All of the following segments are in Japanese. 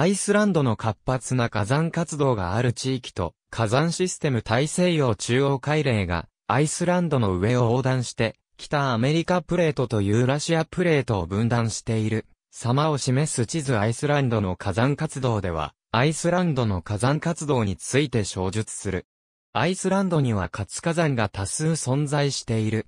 アイスランドの活発な火山活動がある地域と、火山システム大西洋中央海嶺が、アイスランドの上を横断して、北アメリカプレートとユーラシアプレートを分断している、様を示す地図アイスランドの火山活動では、アイスランドの火山活動について詳述する。アイスランドには活火山が多数存在している。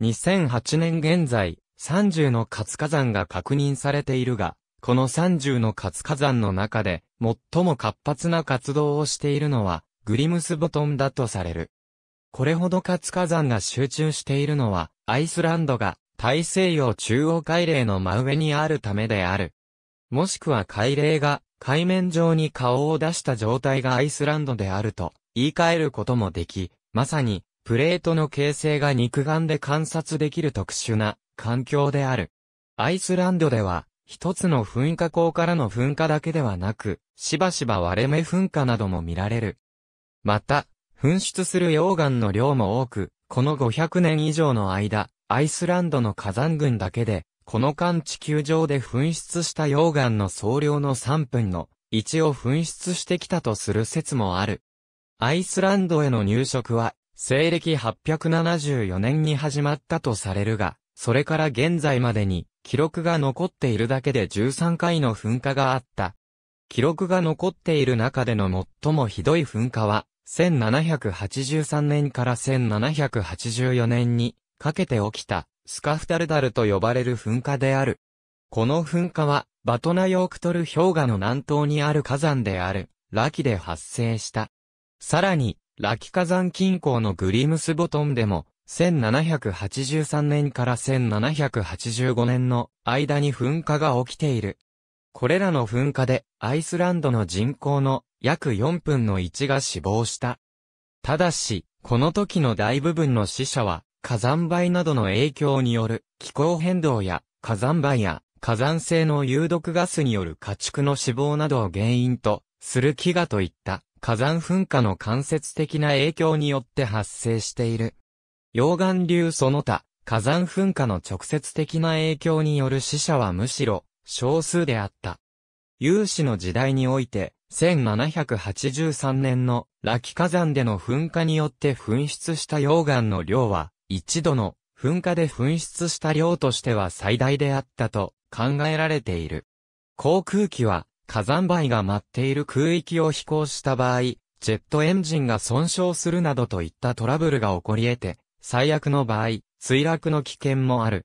2008年現在、30の活火山が確認されているが、この30の活火山の中で、最も活発な活動をしているのは、グリムスボトンだとされる。これほど活火山が集中しているのは、アイスランドが大西洋中央海嶺の真上にあるためである。もしくは海嶺が海面上に顔を出した状態がアイスランドであると言い換えることもでき、まさにプレートの形成が肉眼で観察できる特殊な環境である。アイスランドでは一つの噴火口からの噴火だけではなく、しばしば割れ目噴火なども見られる。また、噴出する溶岩の量も多く、この500年以上の間、アイスランドの火山群だけで、この間地球上で噴出した溶岩の総量の3分の1を噴出してきたとする説もある。アイスランドへの入植は、西暦874年に始まったとされるが、それから現在までに、記録が残っているだけで13回の噴火があった。記録が残っている中での最もひどい噴火は、1783年から1784年にかけて起きたスカフタルダルと呼ばれる噴火である。この噴火はバトナヨークトル氷河の南東にある火山であるラキで発生した。さらに、ラキ火山近郊のグリムスボトンでも1783年から1785年の間に噴火が起きている。これらの噴火でアイスランドの人口の約4分の1が死亡した。ただし、この時の大部分の死者は火山灰などの影響による気候変動や火山灰や火山性の有毒ガスによる家畜の死亡などを原因とする飢餓といった火山噴火の間接的な影響によって発生している。溶岩流その他、火山噴火の直接的な影響による死者はむしろ少数であった。有志の時代において、1783年のラキ火山での噴火によって噴出した溶岩の量は、一度の噴火で噴出した量としては最大であったと考えられている。航空機は火山灰が舞っている空域を飛行した場合、ジェットエンジンが損傷するなどといったトラブルが起こり得て、最悪の場合、墜落の危険もある。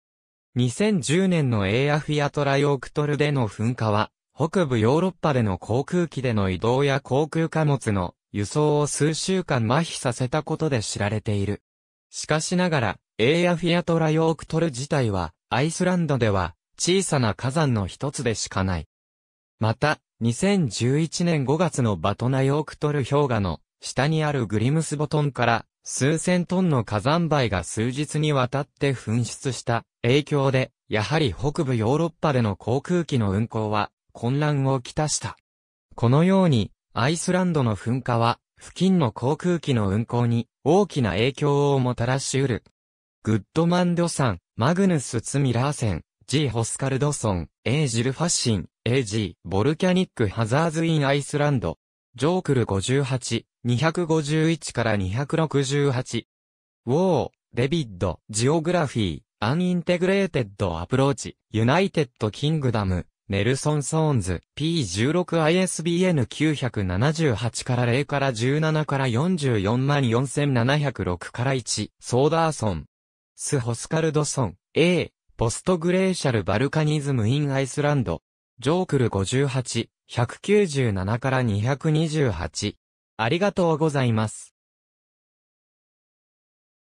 2010年のエーアフィアトラヨークトルでの噴火は、北部ヨーロッパでの航空機での移動や航空貨物の輸送を数週間麻痺させたことで知られている。しかしながら、エーアフィアトラヨークトル自体は、アイスランドでは、小さな火山の一つでしかない。また、2011年5月のバトナヨークトル氷河の下にあるグリムスボトンから数千トンの火山灰が数日にわたって噴出した影響で、やはり北部ヨーロッパでの航空機の運航は混乱をきたした。このように、アイスランドの噴火は、付近の航空機の運航に大きな影響をもたらし得る。グッドマンドさん、マグヌス・ツミラーセン、G. ホスカルドソン、A. ジルファッシン、a ー・ボルキャニック・ハザーズ・イン・アイスランド、ジョークル58、251から268。ウォー、デビッド、ジオグラフィー、アンインテグレーテッドアプローチ、ユナイテッドキングダム、ネルソン・ソーンズ、P16ISBN978 から0から17から444,706から1、ソーダーソン、ス・ホスカルドソン、A、ポストグレーシャル・バルカニズム・イン・アイスランド、ジョークル58、197から228。ありがとうございます。